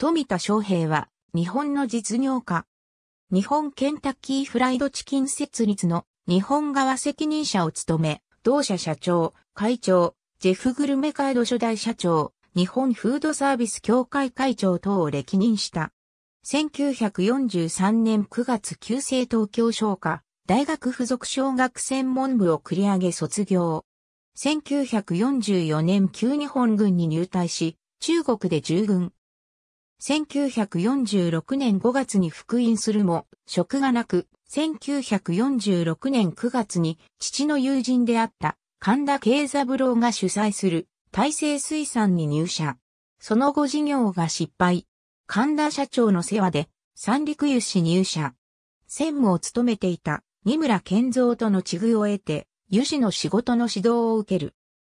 富田昌平は、日本の実業家。日本ケンタッキーフライドチキン設立の日本側責任者を務め、同社社長、会長、ジェフグルメカイド初代社長、日本フードサービス協会会長等を歴任した。1943年9月旧制東京商科、大学附属小学専門部を繰り上げ卒業。1944年旧日本軍に入隊し、中国で従軍、1946年5月に復員するも、職がなく、1946年9月に父の友人であった神田慶三郎が主催する大成水産に入社。その後事業が失敗。神田社長の世話で三陸油市入社。専務を務めていた二村健三との地遇を得て、油市の仕事の指導を受ける。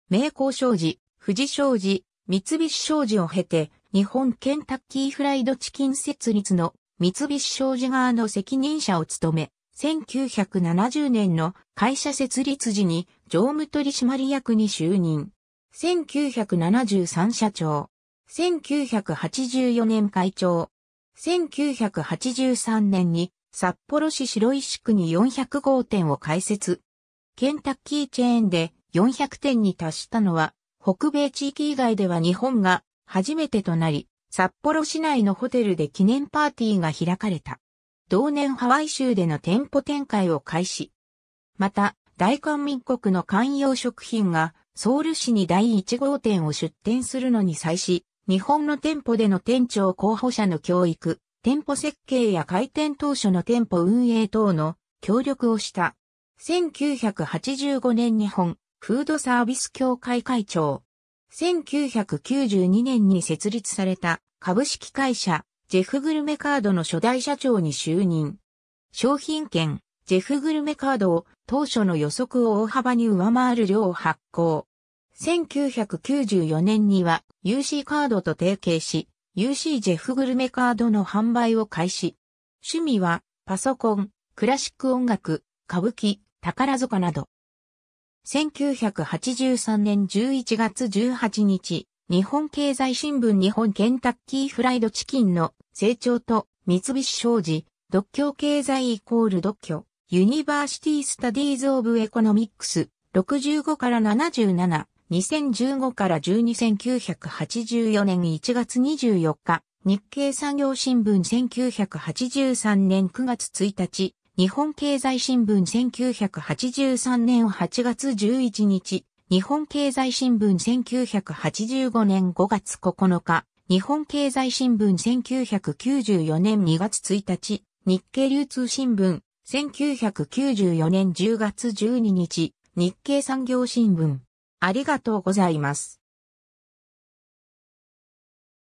名工商事、富士商事、三菱商事を経て、日本ケンタッキーフライドチキン設立の三菱商事側の責任者を務め、1970年の会社設立時に常務取締役に就任。1973社長。1984年会長。1983年に札幌市白石区に400号店を開設。ケンタッキーチェーンで400店に達したのは北米地域以外では日本が初めてとなり、札幌市内のホテルで記念パーティーが開かれた。同年ハワイ州での店舗展開を開始。また、大韓民国の観葉食品がソウル市に第1号店を出店するのに際し、日本の店舗での店長候補者の教育、店舗設計や開店当初の店舗運営等の協力をした。1985年日本フードサービス協会会長、1992年に設立された株式会社ジェフグルメカードの初代社長に就任。商品券ジェフグルメカードを当初の予測を大幅に上回る量を発行。1994年には UC カードと提携し、UC ジェフグルメカードの販売を開始。趣味はパソコン、クラシック音楽、歌舞伎、宝塚など。1983年11月18日、日本経済新聞日本ケンタッキーフライドチキンの成長と三菱商事、独協経済イコール独協、ユニバーシティスタディーズオブエコノミックス、65から77、2015から12984年1月24日、日経産業新聞1983年9月1日、日本経済新聞1983年8月11日、日本経済新聞1985年5月9日、日本経済新聞1994年2月1日、日経流通新聞1994年10月12日、日経産業新聞。ありがとうございます。